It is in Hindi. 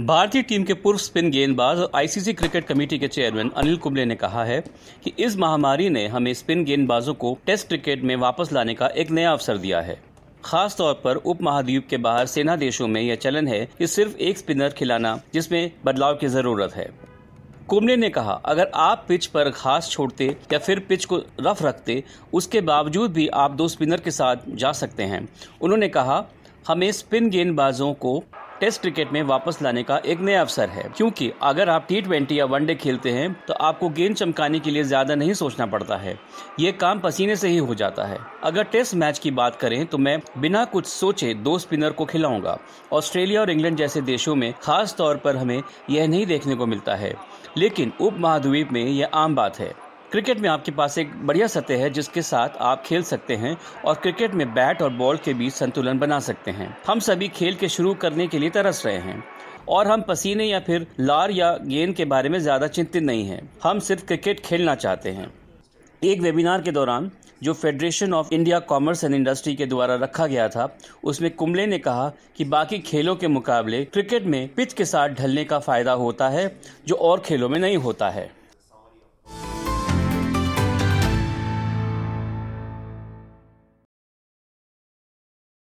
भारतीय टीम के पूर्व स्पिन गेंदबाज और आईसीसी क्रिकेट कमेटी के चेयरमैन अनिल कुंबले ने कहा है कि इस महामारी ने हमें स्पिन गेंदबाजों को टेस्ट क्रिकेट में वापस लाने का एक नया अवसर दिया है खास तौर पर उप महाद्वीप के बाहर सेना देशों में यह चलन है कि सिर्फ एक स्पिनर खिलाना जिसमें बदलाव की जरूरत है कुंबले ने कहा अगर आप पिच पर घास छोड़ते या फिर पिच को रफ रखते उसके बावजूद भी आप दो स्पिनर के साथ जा सकते हैं उन्होंने कहा हमें स्पिन गेंदबाजों को टेस्ट क्रिकेट में वापस लाने का एक नया अवसर है क्योंकि अगर आप टी ट्वेंटी या वनडे खेलते हैं तो आपको गेंद चमकाने के लिए ज्यादा नहीं सोचना पड़ता है ये काम पसीने से ही हो जाता है अगर टेस्ट मैच की बात करें तो मैं बिना कुछ सोचे दो स्पिनर को खिलाऊंगा ऑस्ट्रेलिया और इंग्लैंड जैसे देशों में खास तौर पर हमें यह नहीं देखने को मिलता है लेकिन उप महाद्वीप में यह आम बात है क्रिकेट में आपके पास एक बढ़िया सतह है जिसके साथ आप खेल सकते हैं और क्रिकेट में बैट और बॉल के बीच संतुलन बना सकते हैं हम सभी खेल के शुरू करने के लिए तरस रहे हैं और हम पसीने या फिर लार या गेंद के बारे में ज़्यादा चिंतित नहीं हैं हम सिर्फ क्रिकेट खेलना चाहते हैं एक वेबिनार के दौरान जो federation of India commerce and industry के द्वारा रखा गया था उसमें कुंबले ने कहा कि बाकी खेलों के मुकाबले क्रिकेट में पिच के साथ ढलने का फायदा होता है जो और खेलों में नहीं होता है